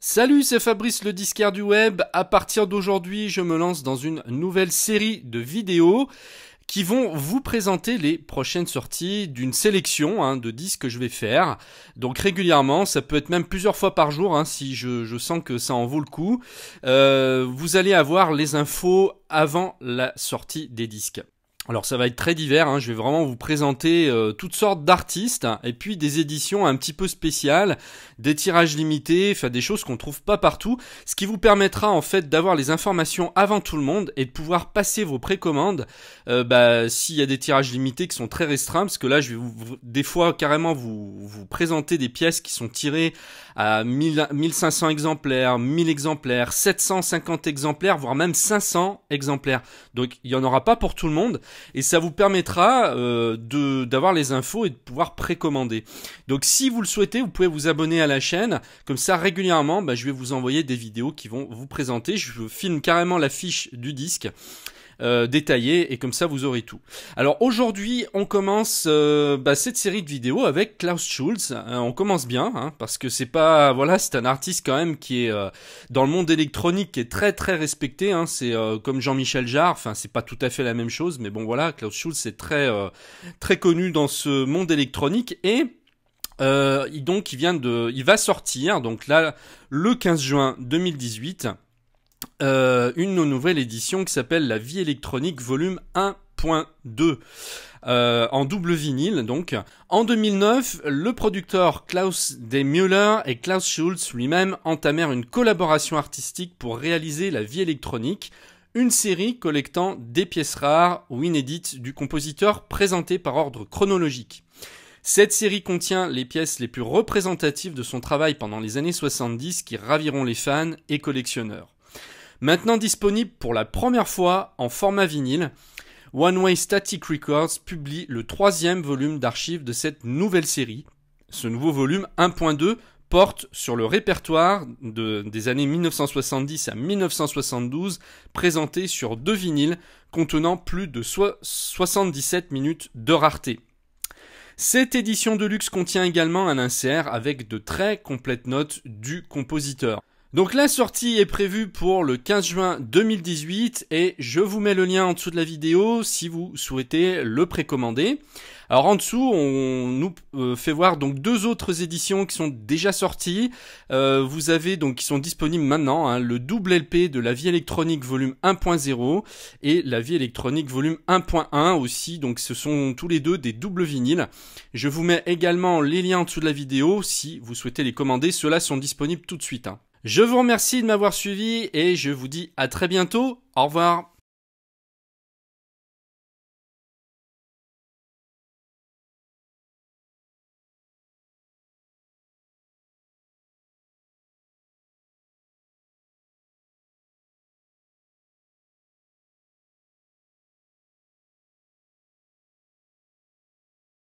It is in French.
Salut, c'est Fabrice le disquaire du web. À partir d'aujourd'hui, je me lance dans une nouvelle série de vidéos qui vont vous présenter les prochaines sorties d'une sélection hein, de disques que je vais faire. Donc régulièrement, ça peut être même plusieurs fois par jour hein, si je, sens que ça en vaut le coup. Euh, vous allez avoir les infos avant la sortie des disques. Alors ça va être très divers, hein. je vais vraiment vous présenter euh, toutes sortes d'artistes et puis des éditions un petit peu spéciales, des tirages limités, enfin des choses qu'on trouve pas partout, ce qui vous permettra en fait d'avoir les informations avant tout le monde et de pouvoir passer vos précommandes euh, bah, s'il y a des tirages limités qui sont très restreints, parce que là je vais vous, des fois carrément vous, vous présenter des pièces qui sont tirées à 1000, 1500 exemplaires, 1000 exemplaires, 750 exemplaires, voire même 500 exemplaires. Donc il y en aura pas pour tout le monde et ça vous permettra euh, de d'avoir les infos et de pouvoir précommander. Donc si vous le souhaitez, vous pouvez vous abonner à la chaîne, comme ça régulièrement, bah, je vais vous envoyer des vidéos qui vont vous présenter. Je filme carrément la fiche du disque. Euh, détaillé et comme ça vous aurez tout. Alors aujourd'hui on commence euh, bah, cette série de vidéos avec Klaus Schulz. Euh, on commence bien hein, parce que c'est pas voilà c'est un artiste quand même qui est dans le monde électronique qui est très très respecté. Hein. c'est comme Jean-Michel Jarre. Enfin c'est pas tout à fait la même chose mais bon voilà Klaus Schulz c'est très très connu dans ce monde électronique et donc il vient de, il va sortir donc là le 15 juin 2018 euh, une nouvelle édition qui s'appelle La vie électronique volume 1.2 euh, en double vinyle donc. En 2009, le producteur Klaus Demüller et Klaus Schulz lui-même entamèrent une collaboration artistique pour réaliser La vie électronique, une série collectant des pièces rares ou inédites du compositeur présentées par ordre chronologique. Cette série contient les pièces les plus représentatives de son travail pendant les années 70 qui raviront les fans et collectionneurs maintenant disponible pour la première fois en format vinyle. One Way Static Records publie le troisième volume d'archives de cette nouvelle série. Ce nouveau volume 1.2 porte sur le répertoire des années 1970 à 1972 présenté sur deux vinyles contenant plus de 77 minutes de rareté. Cette édition de luxe contient également un insert avec de très complètes notes du compositeur. Donc la sortie est prévue pour le 15 juin 2018 et je vous mets le lien en dessous de la vidéo si vous souhaitez le précommander. Alors en dessous, on nous euh, fait voir donc deux autres éditions qui sont déjà sorties. Euh, vous avez donc qui sont disponibles maintenant hein, le double LP de la vie électronique volume 1.0 et la vie électronique volume 1.1 aussi. Donc ce sont tous les deux des doubles vinyles. Je vous mets également les liens en dessous de la vidéo si vous souhaitez les commander. Ceux-là sont disponibles tout de suite. Hein. Je vous remercie de m'avoir suivi et je vous dis à très bientôt. Au revoir.